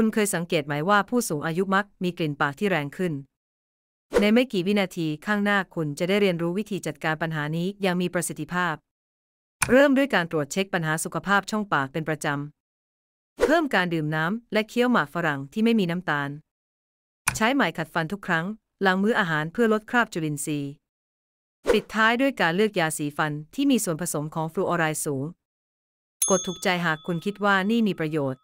คุณเคยสังเกตไหมว่าผู้สูงอายุมักมีกลิ่นปากที่แรงขึ้น ในไม่กี่วินาทีข้างหน้าคุณจะได้เรียนรู้วิธีจัดการปัญหานี้อย่างมีประสิทธิภาพ เริ่มด้วยการตรวจเช็คปัญหาสุขภาพช่องปากเป็นประจำ เพิ่มการดื่มน้ำและเคี้ยวหมากฝรั่งที่ไม่มีน้ำตาล ใช้ไหมขัดฟันทุกครั้งหลังมื้ออาหารเพื่อลดคราบจุลินทรีย์ปิดท้ายด้วยการเลือกยาสีฟันที่มีส่วนผสมของฟลูออไรด์สูง กดถูกใจหากคุณคิดว่านี่มีประโยชน์